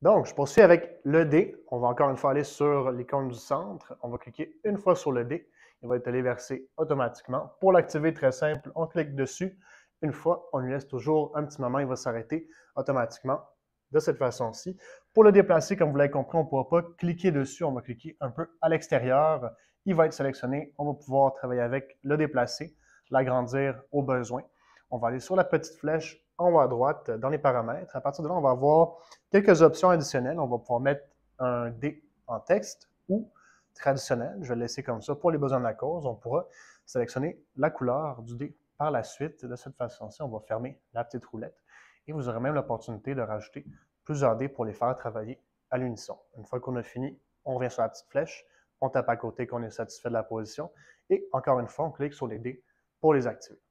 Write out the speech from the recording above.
Donc, je poursuis avec le D ». On va encore une fois aller sur l'icône du centre. On va cliquer une fois sur le D ». Il va être téléversé automatiquement. Pour l'activer, très simple, on clique dessus. Une fois, on lui laisse toujours un petit moment. Il va s'arrêter automatiquement de cette façon-ci. Pour le déplacer, comme vous l'avez compris, on ne pourra pas cliquer dessus. On va cliquer un peu à l'extérieur. Il va être sélectionné. On va pouvoir travailler avec, le déplacer, l'agrandir au besoin. On va aller sur la petite flèche en haut à droite euh, dans les paramètres. À partir de là, on va avoir quelques options additionnelles. On va pouvoir mettre un dé en texte ou traditionnel. Je vais le laisser comme ça pour les besoins de la cause. On pourra sélectionner la couleur du dé par la suite. De cette façon-ci, on va fermer la petite roulette et vous aurez même l'opportunité de rajouter plusieurs dés pour les faire travailler à l'unisson. Une fois qu'on a fini, on revient sur la petite flèche, on tape à côté qu'on est satisfait de la position et encore une fois, on clique sur les dés pour les activer.